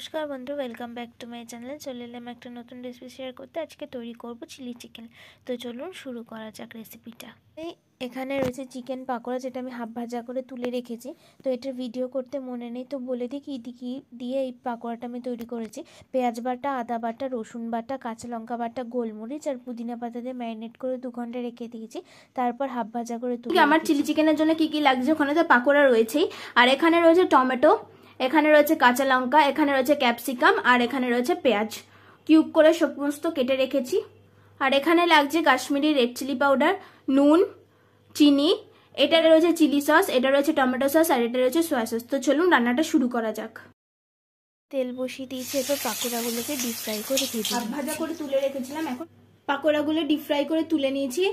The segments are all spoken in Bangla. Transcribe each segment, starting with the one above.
নমস্কার বন্ধু welcome back to my channel চলে এলাম একটা নতুন রেসিপি শেয়ার করতে আজকে তৈরি করব চিলি চিকেন তো চলুন শুরু করা যাক রেসিপিটা এখানে রয়েছে চিকেন পাকোড়া যেটা আমি হাফ ভাজা করে তুলে রেখেছি তো এটার ভিডিও করতে মনে নেই তো বলে দিই কী কী দিয়ে এই পাকোড়াটা আমি তৈরি করেছি পেঁয়াজ বাটা আদা বাটা রসুন বাটা কাঁচা লঙ্কা বাটা গোলমরিচ আর পুদিনা পাতা দিয়ে ম্যারিনেট করে দু ঘন্টা রেখে দিয়েছি তারপর হাফ ভাজা করে তুলে আমার চিলি চিকেনের জন্য কী কী লাগছে ওখানে তো পাকোড়া রয়েছেই আর এখানে রয়েছে টমেটো এখানে রয়েছে কাঁচা লঙ্কা এখানে রয়েছে ক্যাপসিকাম আর এখানে রয়েছে পেঁয়াজ কিউব করে সমস্ত কেটে রেখেছি আর এখানে লাগছে কাশ্মীরি রেড চিলি পাউডার নুন চিনি এটা রয়েছে চিলি সস এটা রয়েছে টমেটো সস আর এটা রয়েছে সোয়া সস তো চলুন রান্নাটা শুরু করা যাক তেল বসিয়ে দিয়েছি এবার পাকোড়াগুলোকে ডিপ ফ্রাই করে দিয়েছি ভাজা করে তুলে রেখেছিলাম এখন পাকোড়াগুলো ডিপ ফ্রাই করে তুলে নিয়েছি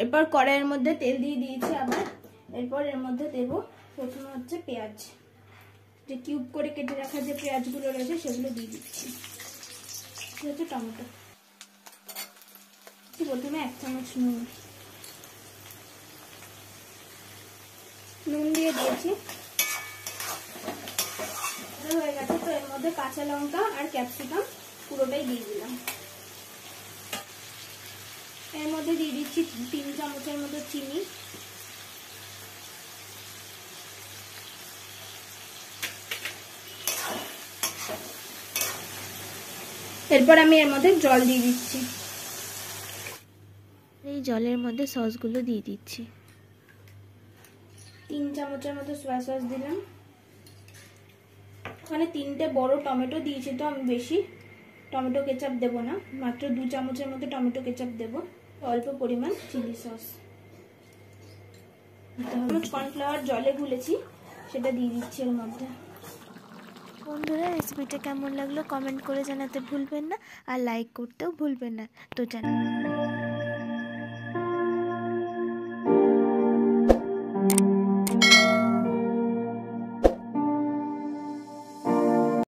এরপর কড়াইয়ের মধ্যে তেল দিয়ে দিয়েছি আবার এরপর এর মধ্যে দেব প্রথমে হচ্ছে পেঁয়াজ যে কিউব করে কেটে রাখা যে পেঁয়াজগুলো রয়েছে সেগুলো দিয়ে দিচ্ছি হচ্ছে টমেটো প্রথমে এক চামচ নুন নুন দিয়ে দিয়েছি হয়ে গেছে তো এর মধ্যে কাঁচা লঙ্কা আর ক্যাপসিকাম পুরোটাই দিয়ে দিলাম এর মধ্যে দিয়ে দিচ্ছি তিন চামচের মতো চিনি এরপর আমি এর মধ্যে জল দিয়ে দিচ্ছি এই জলের মধ্যে সসগুলো দিয়ে দিচ্ছি তিন চামচের মতো সয়া সস দিলাম ওখানে তিনটে বড় টমেটো দিয়েছি তো আমি বেশি টমেটো কেচাপ দেব না মাত্র দু চামচের মতো টমেটো কেচাপ দেব অল্প পরিমাণ চিলি সস কর্নফ্লাওয়ার জলে গুলেছি সেটা দিয়ে দিচ্ছি এর মধ্যে বন্ধুরা রেসিপিটা কেমন লাগলো কমেন্ট করে জানাতে ভুলবেন না আর লাইক করতেও ভুলবেন না তো জানা